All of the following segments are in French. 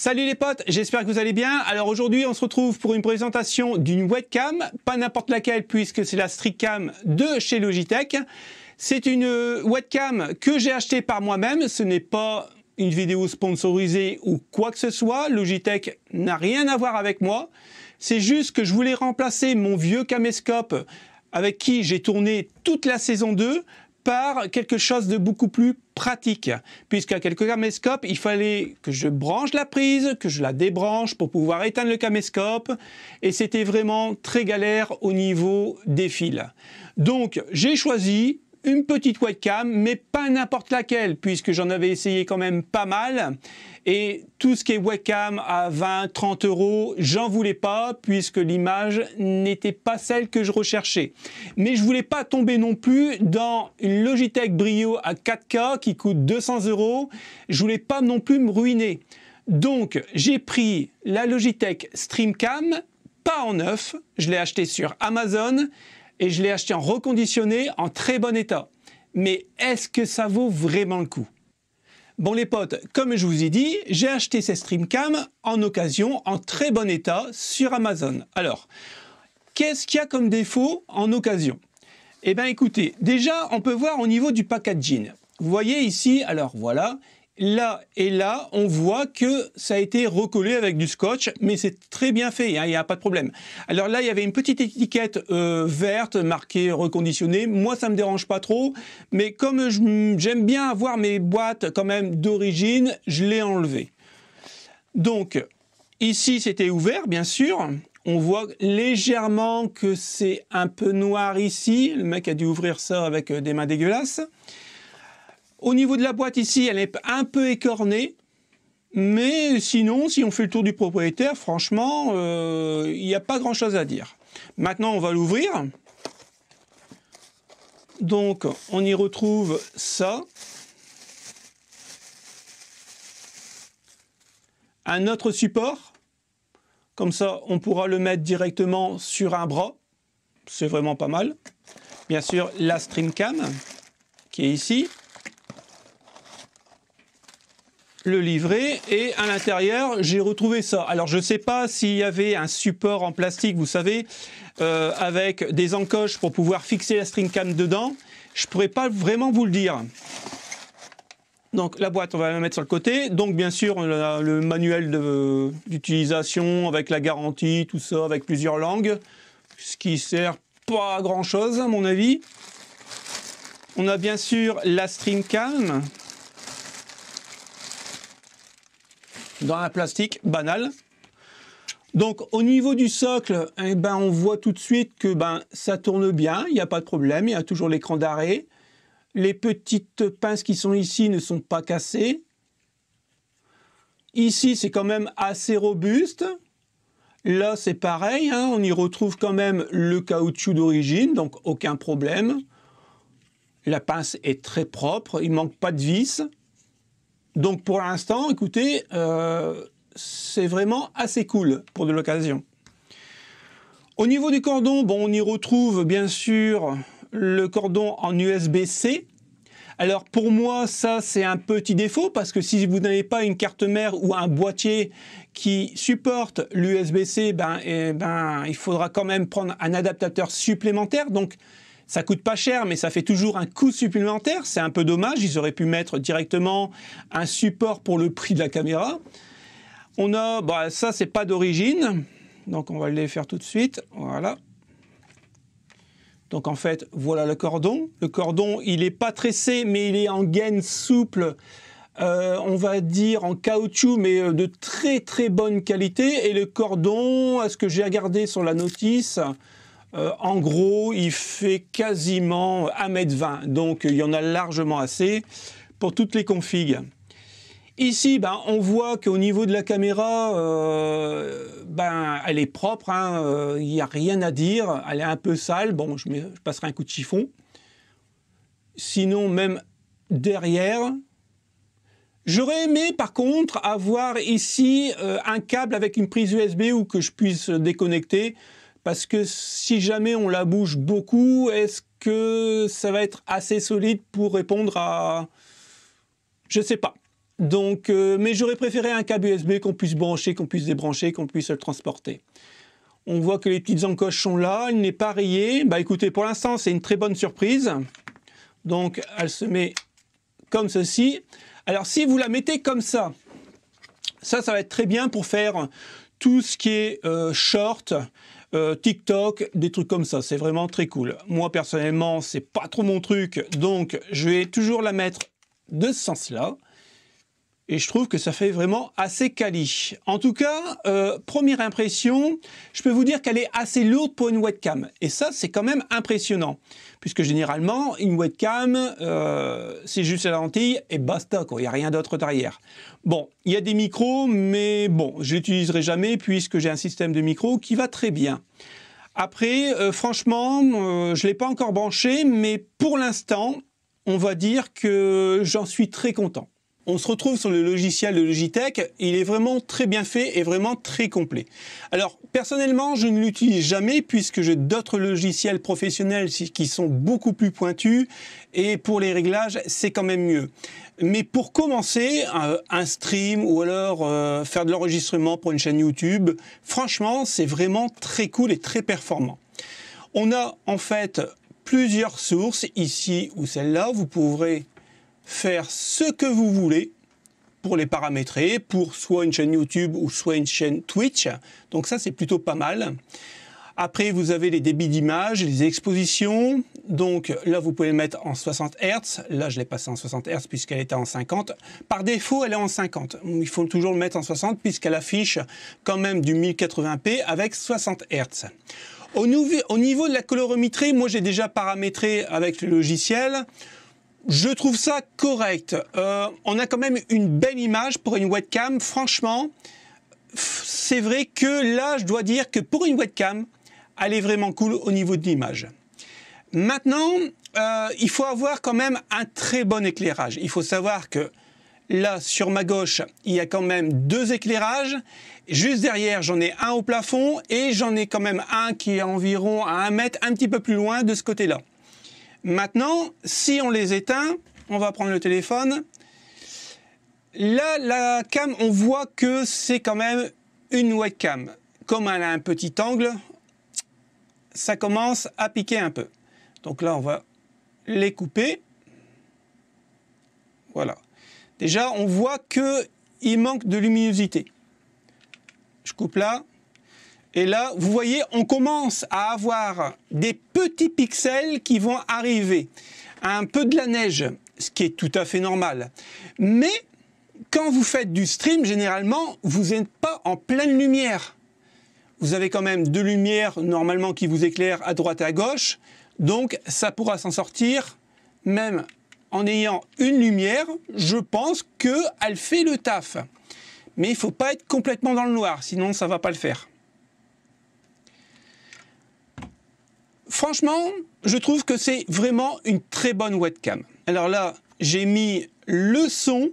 Salut les potes, j'espère que vous allez bien. Alors aujourd'hui, on se retrouve pour une présentation d'une webcam, pas n'importe laquelle puisque c'est la Streetcam de chez Logitech. C'est une euh, webcam que j'ai achetée par moi-même, ce n'est pas une vidéo sponsorisée ou quoi que ce soit, Logitech n'a rien à voir avec moi. C'est juste que je voulais remplacer mon vieux caméscope avec qui j'ai tourné toute la saison 2 quelque chose de beaucoup plus pratique, puisqu'à quelques caméscopes, il fallait que je branche la prise, que je la débranche pour pouvoir éteindre le caméscope, et c'était vraiment très galère au niveau des fils. Donc j'ai choisi une petite webcam, mais pas n'importe laquelle, puisque j'en avais essayé quand même pas mal. Et tout ce qui est webcam à 20, 30 euros, j'en voulais pas, puisque l'image n'était pas celle que je recherchais. Mais je voulais pas tomber non plus dans une Logitech Brio à 4K qui coûte 200 euros. Je voulais pas non plus me ruiner. Donc, j'ai pris la Logitech Streamcam, pas en neuf, je l'ai acheté sur Amazon et je l'ai acheté en reconditionné, en très bon état. Mais est-ce que ça vaut vraiment le coup Bon les potes, comme je vous ai dit, j'ai acheté ces Streamcam en occasion, en très bon état, sur Amazon. Alors, qu'est-ce qu'il y a comme défaut en occasion Eh bien écoutez, déjà on peut voir au niveau du packaging. Vous voyez ici, alors voilà, là et là, on voit que ça a été recollé avec du scotch, mais c'est très bien fait, hein, il n'y a pas de problème. Alors là, il y avait une petite étiquette euh, verte marquée reconditionnée. Moi, ça ne me dérange pas trop, mais comme j'aime bien avoir mes boîtes quand même d'origine, je l'ai enlevé. Donc, ici, c'était ouvert, bien sûr. On voit légèrement que c'est un peu noir ici. Le mec a dû ouvrir ça avec euh, des mains dégueulasses. Au niveau de la boîte ici, elle est un peu écornée. Mais sinon, si on fait le tour du propriétaire, franchement, euh, il n'y a pas grand-chose à dire. Maintenant, on va l'ouvrir. Donc, on y retrouve ça. Un autre support. Comme ça, on pourra le mettre directement sur un bras. C'est vraiment pas mal. Bien sûr, la cam qui est ici. le livret et à l'intérieur j'ai retrouvé ça. Alors je sais pas s'il y avait un support en plastique, vous savez, euh, avec des encoches pour pouvoir fixer la string cam dedans. Je pourrais pas vraiment vous le dire. Donc la boîte, on va la mettre sur le côté. Donc bien sûr, le manuel d'utilisation avec la garantie, tout ça, avec plusieurs langues, ce qui sert pas à grand chose à mon avis. On a bien sûr la cam dans un plastique banal. Donc au niveau du socle, eh ben, on voit tout de suite que ben, ça tourne bien, il n'y a pas de problème, il y a toujours l'écran d'arrêt. Les petites pinces qui sont ici ne sont pas cassées. Ici, c'est quand même assez robuste. Là, c'est pareil, hein, on y retrouve quand même le caoutchouc d'origine, donc aucun problème. La pince est très propre, il ne manque pas de vis. Donc pour l'instant, écoutez, euh, c'est vraiment assez cool pour de l'occasion. Au niveau du cordon, bon, on y retrouve bien sûr le cordon en USB-C. Alors pour moi, ça c'est un petit défaut parce que si vous n'avez pas une carte mère ou un boîtier qui supporte l'USB-C, ben, eh ben, il faudra quand même prendre un adaptateur supplémentaire. Donc ça coûte pas cher, mais ça fait toujours un coût supplémentaire. C'est un peu dommage. Ils auraient pu mettre directement un support pour le prix de la caméra. On a, bah, ça c'est pas d'origine, donc on va le faire tout de suite. Voilà. Donc en fait, voilà le cordon. Le cordon, il n'est pas tressé, mais il est en gaine souple. Euh, on va dire en caoutchouc, mais euh, de très très bonne qualité. Et le cordon, à ce que j'ai regardé sur la notice, euh, en gros, il fait quasiment 1m20, donc il y en a largement assez pour toutes les configs. Ici, ben, on voit qu'au niveau de la caméra, euh, ben, elle est propre, hein. euh, il n'y a rien à dire, elle est un peu sale, bon, je, passerai un coup de chiffon. Sinon, même derrière, J'aurais aimé par contre avoir ici un câble avec une prise USB ou que je puisse déconnecter parce que si jamais on la bouge beaucoup, est-ce que ça va être assez solide pour répondre à... Je sais pas. Donc, euh, mais j'aurais préféré un câble USB qu'on puisse brancher, qu'on puisse débrancher, qu'on puisse le transporter. On voit que les petites encoches sont là, il n'est pas rayé. Bah écoutez, pour l'instant, c'est une très bonne surprise. Donc, elle se met comme ceci. Alors, si vous la mettez comme ça, ça, ça va être très bien pour faire tout ce qui est euh, short, euh, TikTok, des trucs comme ça. C'est vraiment très cool. Moi, personnellement, c'est pas trop mon truc, donc je vais toujours la mettre de ce sens-là et je trouve que ça fait vraiment assez quali. En tout cas, euh, première impression, je peux vous dire qu'elle est assez lourde pour une webcam. Et ça, c'est quand même impressionnant, puisque généralement, une webcam, euh, c'est juste la lentille et basta, Il n'y a rien d'autre derrière. Bon, il y a des micros, mais bon, je l'utiliserai jamais puisque j'ai un système de micro qui va très bien. Après, euh, franchement, je ne l'ai pas encore branché, mais pour l'instant, on va dire que j'en suis très content on se retrouve sur le logiciel de Logitech. Il est vraiment très bien fait et vraiment très complet. Alors, personnellement, je ne l'utilise jamais puisque j'ai d'autres logiciels professionnels qui sont beaucoup plus pointus et pour les réglages, c'est quand même mieux. Mais pour commencer euh, un stream ou alors euh, faire de l'enregistrement pour une chaîne YouTube, franchement, c'est vraiment très cool et très performant. On a en fait plusieurs sources, ici ou celle-là. Vous pourrez faire ce que vous voulez pour les paramétrer, pour soit une chaîne YouTube ou soit une chaîne Twitch. Donc ça, c'est plutôt pas mal. Après, vous avez les débits d'image, les expositions. Donc là, vous pouvez le mettre en 60 Hz. Là, je l'ai passé en 60 Hz puisqu'elle était en 50. Par défaut, elle est en 50. Il faut toujours le mettre en 60 puisqu'elle affiche quand même du 1080p avec 60 Hz. Au, niveau de la colorimétrie, moi j'ai déjà paramétré avec le logiciel. Je trouve ça correct. Euh, on a quand même une belle image pour une webcam. Franchement, c'est vrai que là, je dois dire que pour une webcam, elle est vraiment cool au niveau de l'image. Maintenant, euh, il faut avoir quand même un très bon éclairage. Il faut savoir que là, sur ma gauche, il y a quand même deux éclairages. Juste derrière, j'en ai un au plafond et j'en ai quand même un qui est environ à un mètre, un petit peu plus loin de ce côté-là. Maintenant, si on les éteint, on va prendre le téléphone. Là, la cam, on voit que c'est quand même une webcam. Comme elle a un petit angle, ça commence à piquer un peu. Donc là, on va les couper. Voilà. Déjà, on voit qu'il manque de luminosité. Je coupe là. Et là, vous voyez, on commence à avoir des petits pixels qui vont arriver. Un peu de la neige, ce qui est tout à fait normal. Mais quand vous faites du stream, généralement, vous n'êtes pas en pleine lumière. Vous avez quand même deux lumières normalement qui vous éclairent à droite et à gauche. Donc ça pourra s'en sortir même en ayant une lumière, je pense qu'elle fait le taf. Mais il ne faut pas être complètement dans le noir, sinon ça ne va pas le faire. Franchement, je trouve que c'est vraiment une très bonne webcam. Alors là, j'ai mis le son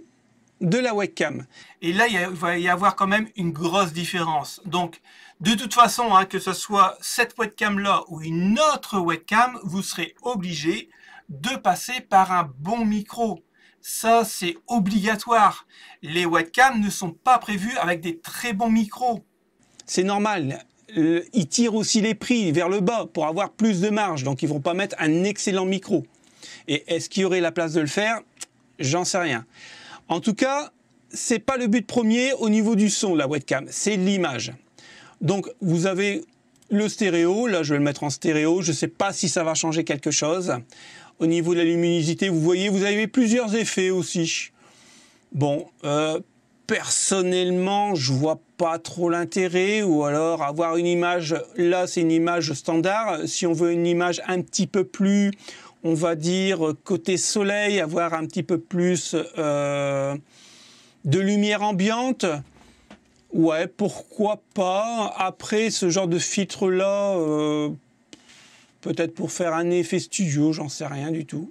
de la webcam. Et là, il va y avoir quand même une grosse différence. Donc, de toute façon, hein, que ce soit cette webcam-là ou une autre webcam, vous serez obligé de passer par un bon micro. Ça, c'est obligatoire. Les webcams ne sont pas prévus avec des très bons micros. C'est normal. Euh, ils tirent aussi les prix vers le bas pour avoir plus de marge. Donc, ils vont pas mettre un excellent micro. Et est-ce qu'il y aurait la place de le faire J'en sais rien. En tout cas, c'est pas le but premier au niveau du son, la webcam, c'est l'image. Donc, vous avez le stéréo. Là, je vais le mettre en stéréo. Je sais pas si ça va changer quelque chose. Au niveau de la luminosité, vous voyez, vous avez plusieurs effets aussi. Bon, euh, personnellement, je vois pas pas trop l'intérêt ou alors avoir une image, là c'est une image standard, si on veut une image un petit peu plus, on va dire, côté soleil, avoir un petit peu plus euh, de lumière ambiante, ouais, pourquoi pas. Après, ce genre de filtre-là, euh, peut-être pour faire un effet studio, j'en sais rien du tout.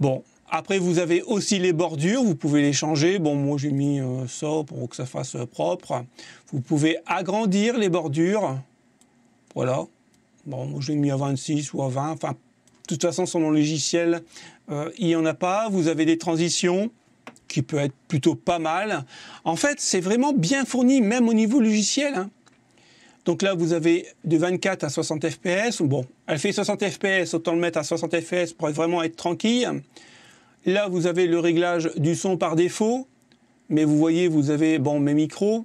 Bon, après, vous avez aussi les bordures, vous pouvez les changer. Bon, moi j'ai mis euh, ça pour que ça fasse euh, propre. Vous pouvez agrandir les bordures. Voilà. Bon, moi je mis à 26 ou à 20. Enfin, de toute façon, selon le logiciel, euh, il n'y en a pas. Vous avez des transitions qui peut être plutôt pas mal. En fait, c'est vraiment bien fourni, même au niveau logiciel. Hein. Donc là, vous avez de 24 à 60 FPS. Bon, elle fait 60 FPS, autant le mettre à 60 FPS pour vraiment être tranquille. Là, vous avez le réglage du son par défaut, mais vous voyez, vous avez bon, mes micros.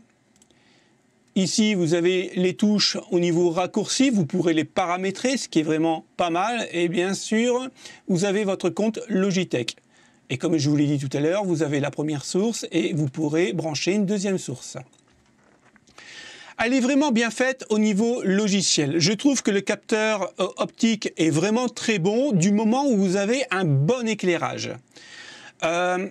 Ici, vous avez les touches au niveau raccourci, vous pourrez les paramétrer, ce qui est vraiment pas mal. Et bien sûr, vous avez votre compte Logitech. Et comme je vous l'ai dit tout à l'heure, vous avez la première source et vous pourrez brancher une deuxième source elle est vraiment bien faite au niveau logiciel. Je trouve que le capteur euh, optique est vraiment très bon du moment où vous avez un bon éclairage. Euh,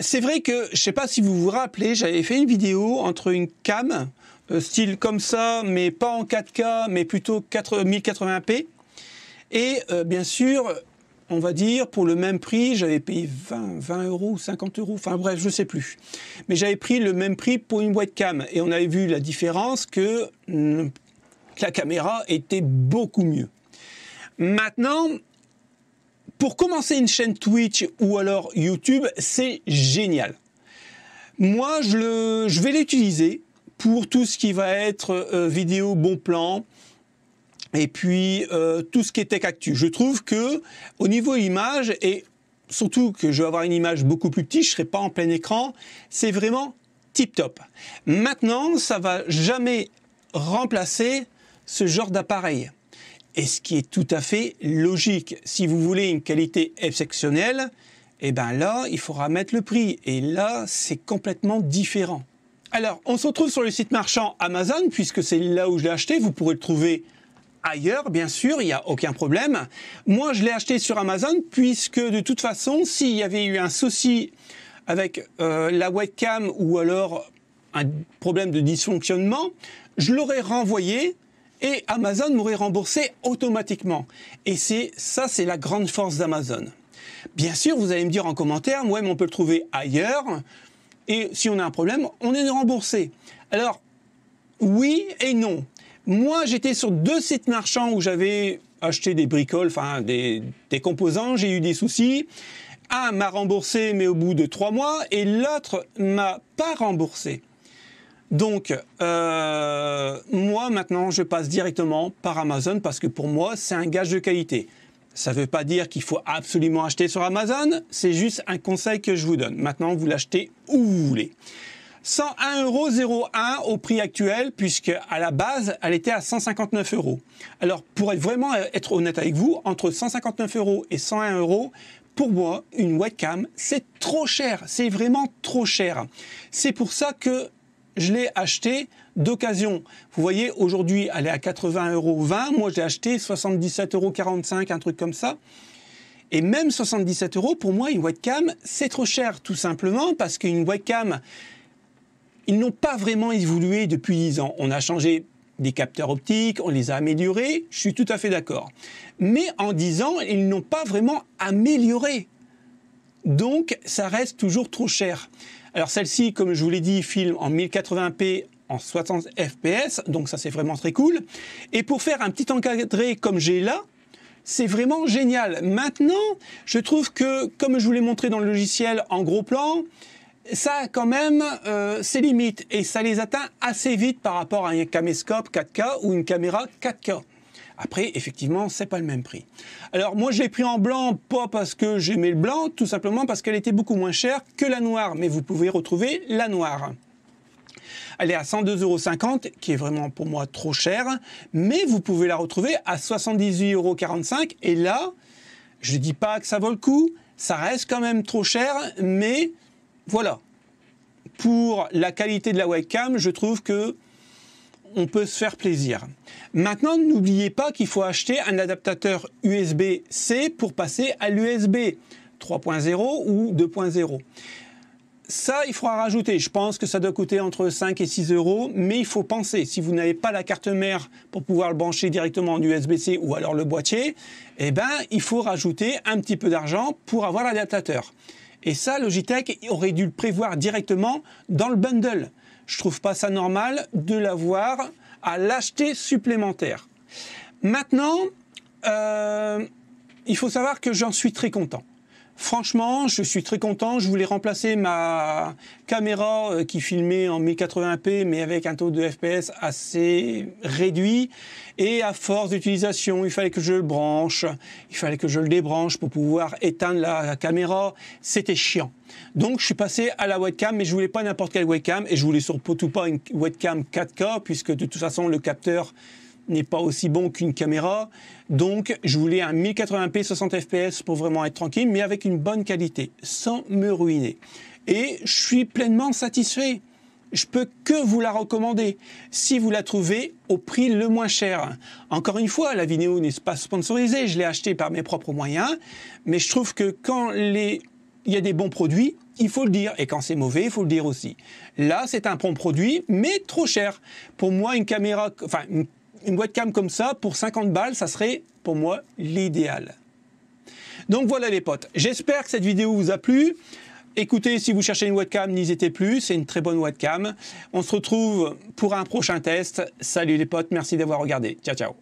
c'est vrai que, je ne sais pas si vous vous rappelez, j'avais fait une vidéo entre une cam, euh, style comme ça, mais pas en 4K, mais plutôt 1080p, et bien sûr on va dire, pour le même prix, j'avais payé 20, 20 euros 50 euros, enfin bref, je ne sais plus. Mais j'avais pris le même prix pour une cam, Et on avait vu la différence que hum, la caméra était beaucoup mieux. Maintenant, pour commencer une chaîne Twitch ou alors YouTube, c'est génial. Moi, je, vais l'utiliser pour tout ce qui va être euh, vidéo bon plan, et puis euh, tout ce qui est tech actu. Je trouve que au niveau image et surtout que je vais avoir une image beaucoup plus petite, je serai pas en plein écran, c'est vraiment tip top. Maintenant, ça va jamais remplacer ce genre d'appareil. Et ce qui est tout à fait logique, si vous voulez une qualité exceptionnelle, et eh bien là, il faudra mettre le prix. Et là, c'est complètement différent. Alors, on se retrouve sur le site marchand Amazon, puisque c'est là où je l'ai acheté. Vous pourrez le trouver ailleurs, bien sûr, il n'y a aucun problème. Moi, je l'ai acheté sur Amazon puisque de toute façon, s'il y avait eu un souci avec euh, la webcam ou alors un problème de dysfonctionnement, je l'aurais renvoyé et Amazon m'aurait remboursé automatiquement. Et c'est ça, c'est la grande force d'Amazon. Bien sûr, vous allez me dire en commentaire, ouais, mais on peut le trouver ailleurs. Et si on a un problème, on est remboursé. Alors, oui et non. Moi, j'étais sur deux sites marchands où j'avais acheté des bricoles, enfin des, composants, j'ai eu des soucis. Un m'a remboursé, mais au bout de trois mois, et l'autre m'a pas remboursé. Donc, euh, moi, maintenant, je passe directement par Amazon parce que pour moi, c'est un gage de qualité. Ça ne veut pas dire qu'il faut absolument acheter sur Amazon, c'est juste un conseil que je vous donne. Maintenant, vous l'achetez où vous voulez. 101,01 au prix actuel, puisque à la base, elle était à 159 euros. Alors, pour être vraiment euh, être honnête avec vous, entre 159 euros et 101 euros, pour moi, une webcam, c'est trop cher. C'est vraiment trop cher. C'est pour ça que je l'ai acheté d'occasion. Vous voyez, aujourd'hui, elle est à 80,20 euros. Moi, j'ai acheté 77,45 euros, un truc comme ça. Et même 77 euros, pour moi, une webcam, c'est trop cher, tout simplement, parce qu'une webcam ils n'ont pas vraiment évolué depuis 10 ans. On a changé des capteurs optiques, on les a améliorés, je suis tout à fait d'accord. Mais en 10 ans, ils n'ont pas vraiment amélioré. Donc, ça reste toujours trop cher. Alors celle-ci, comme je vous l'ai dit, filme en 1080p en 60 fps, donc ça c'est vraiment très cool. Et pour faire un petit encadré comme j'ai là, c'est vraiment génial. Maintenant, je trouve que, comme je vous l'ai montré dans le logiciel en gros plan, ça quand même ses euh, limites et ça les atteint assez vite par rapport à un caméscope 4K ou une caméra 4K. Après, effectivement, c'est pas le même prix. Alors moi, j'ai pris en blanc pas parce que j'aimais le blanc, tout simplement parce qu'elle était beaucoup moins chère que la noire. Mais vous pouvez retrouver la noire. Elle est à 102,50€, qui est vraiment pour moi trop cher, mais vous pouvez la retrouver à 78,45€. Et là, je ne dis pas que ça vaut le coup, ça reste quand même trop cher, mais voilà. Pour la qualité de la webcam, je trouve que on peut se faire plaisir. Maintenant, n'oubliez pas qu'il faut acheter un adaptateur USB-C pour passer à l'USB 3.0 ou 2.0. Ça, il faudra rajouter. Je pense que ça doit coûter entre 5 et 6 euros, mais il faut penser. Si vous n'avez pas la carte mère pour pouvoir le brancher directement en USB-C ou alors le boîtier, eh bien, il faut rajouter un petit peu d'argent pour avoir l'adaptateur. Et ça, Logitech aurait dû le prévoir directement dans le bundle. Je trouve pas ça normal de l'avoir à l'acheter supplémentaire. Maintenant, euh, il faut savoir que j'en suis très content. Franchement, je suis très content. Je voulais remplacer ma caméra euh, qui filmait en 1080p, mais avec un taux de FPS assez réduit. Et à force d'utilisation, il fallait que je le branche, il fallait que je le débranche pour pouvoir éteindre la caméra. C'était chiant. Donc je suis passé à la webcam, mais je voulais pas n'importe quelle webcam, et je voulais surtout pas une webcam 4K, puisque de toute façon le capteur n'est pas aussi bon qu'une caméra. Donc, je voulais un 1080p 60 fps pour vraiment être tranquille, mais avec une bonne qualité, sans me ruiner. Et je suis pleinement satisfait. Je peux que vous la recommander si vous la trouvez au prix le moins cher. Encore une fois, la vidéo n'est pas sponsorisée, je l'ai achetée par mes propres moyens, mais je trouve que quand les... il y a des bons produits, il faut le dire. Et quand c'est mauvais, il faut le dire aussi. Là, c'est un bon produit, mais trop cher. Pour moi, une caméra, enfin, une webcam comme ça, pour 50 balles, ça serait pour moi l'idéal. Donc voilà les potes, j'espère que cette vidéo vous a plu. Écoutez, si vous cherchez une webcam, n'hésitez plus, c'est une très bonne webcam. On se retrouve pour un prochain test. Salut les potes, merci d'avoir regardé. Ciao, ciao.